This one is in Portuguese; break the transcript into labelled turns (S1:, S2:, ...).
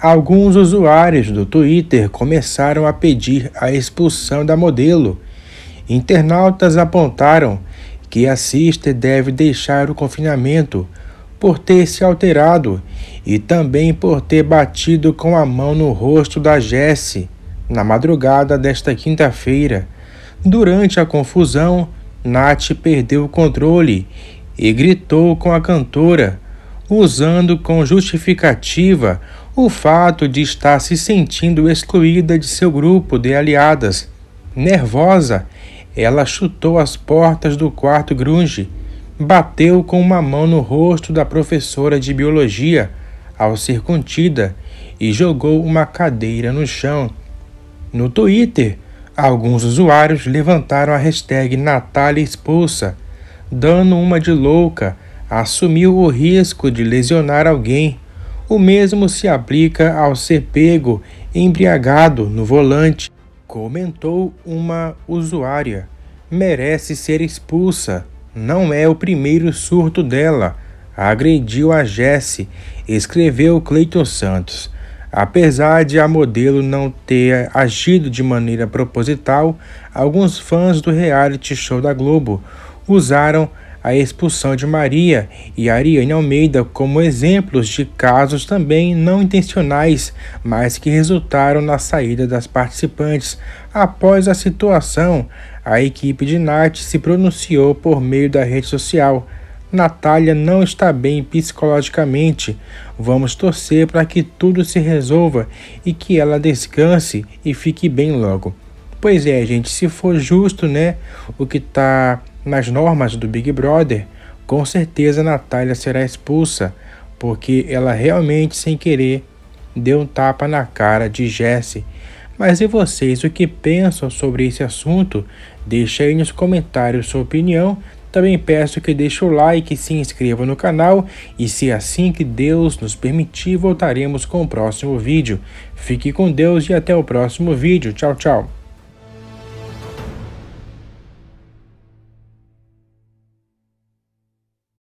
S1: alguns usuários do Twitter começaram a pedir a expulsão da modelo. Internautas apontaram que a sister deve deixar o confinamento por ter se alterado e também por ter batido com a mão no rosto da Jessie na madrugada desta quinta-feira. Durante a confusão, Nath perdeu o controle e gritou com a cantora, usando com justificativa o fato de estar se sentindo excluída de seu grupo de aliadas. Nervosa, ela chutou as portas do quarto grunge, bateu com uma mão no rosto da professora de biologia, ao ser contida, e jogou uma cadeira no chão. No Twitter, alguns usuários levantaram a hashtag Natália expulsa, dando uma de louca, assumiu o risco de lesionar alguém o mesmo se aplica ao ser pego embriagado no volante, comentou uma usuária. Merece ser expulsa. Não é o primeiro surto dela. Agrediu a Jesse, escreveu Cleiton Santos. Apesar de a modelo não ter agido de maneira proposital, alguns fãs do reality show da Globo usaram a expulsão de Maria e Ariane Almeida como exemplos de casos também não intencionais, mas que resultaram na saída das participantes. Após a situação, a equipe de Nath se pronunciou por meio da rede social. Natália não está bem psicologicamente. Vamos torcer para que tudo se resolva e que ela descanse e fique bem logo. Pois é, gente, se for justo, né, o que está nas normas do Big Brother, com certeza Natália será expulsa, porque ela realmente, sem querer, deu um tapa na cara de Jesse. Mas e vocês, o que pensam sobre esse assunto? Deixe aí nos comentários sua opinião. Também peço que deixe o like, se inscreva no canal e se é assim que Deus nos permitir, voltaremos com o próximo vídeo. Fique com Deus e até o próximo vídeo. Tchau, tchau.